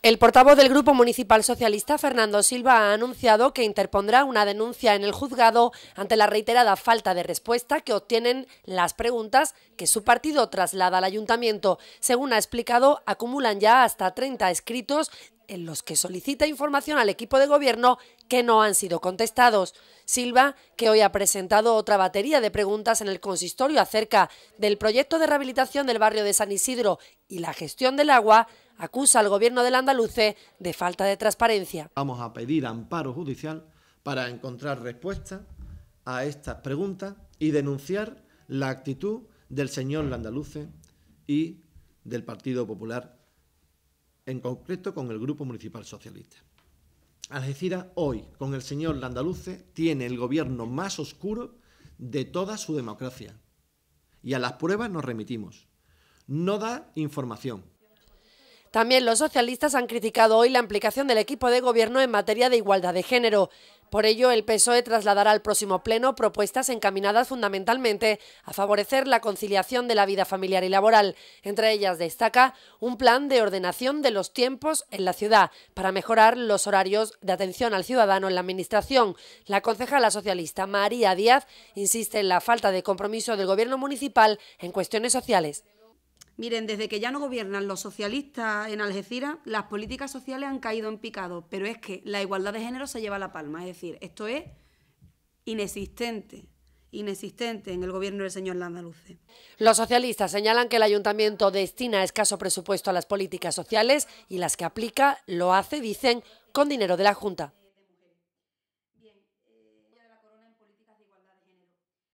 El portavoz del Grupo Municipal Socialista, Fernando Silva, ha anunciado que interpondrá una denuncia en el juzgado ante la reiterada falta de respuesta que obtienen las preguntas que su partido traslada al ayuntamiento. Según ha explicado, acumulan ya hasta 30 escritos en los que solicita información al equipo de gobierno que no han sido contestados. Silva, que hoy ha presentado otra batería de preguntas en el consistorio acerca del proyecto de rehabilitación del barrio de San Isidro y la gestión del agua, acusa al gobierno del andaluce de falta de transparencia. Vamos a pedir amparo judicial para encontrar respuesta a estas preguntas y denunciar la actitud del señor Andaluce y del Partido Popular en concreto con el Grupo Municipal Socialista. Algeciras hoy, con el señor Landaluce, tiene el gobierno más oscuro de toda su democracia. Y a las pruebas nos remitimos. No da información, también los socialistas han criticado hoy la implicación del equipo de gobierno en materia de igualdad de género. Por ello, el PSOE trasladará al próximo Pleno propuestas encaminadas fundamentalmente a favorecer la conciliación de la vida familiar y laboral. Entre ellas destaca un plan de ordenación de los tiempos en la ciudad para mejorar los horarios de atención al ciudadano en la Administración. La concejala socialista María Díaz insiste en la falta de compromiso del Gobierno municipal en cuestiones sociales. Miren, desde que ya no gobiernan los socialistas en Algeciras, las políticas sociales han caído en picado, pero es que la igualdad de género se lleva la palma, es decir, esto es inexistente inexistente en el gobierno del señor Landaluce. Los socialistas señalan que el ayuntamiento destina escaso presupuesto a las políticas sociales y las que aplica lo hace, dicen, con dinero de la Junta.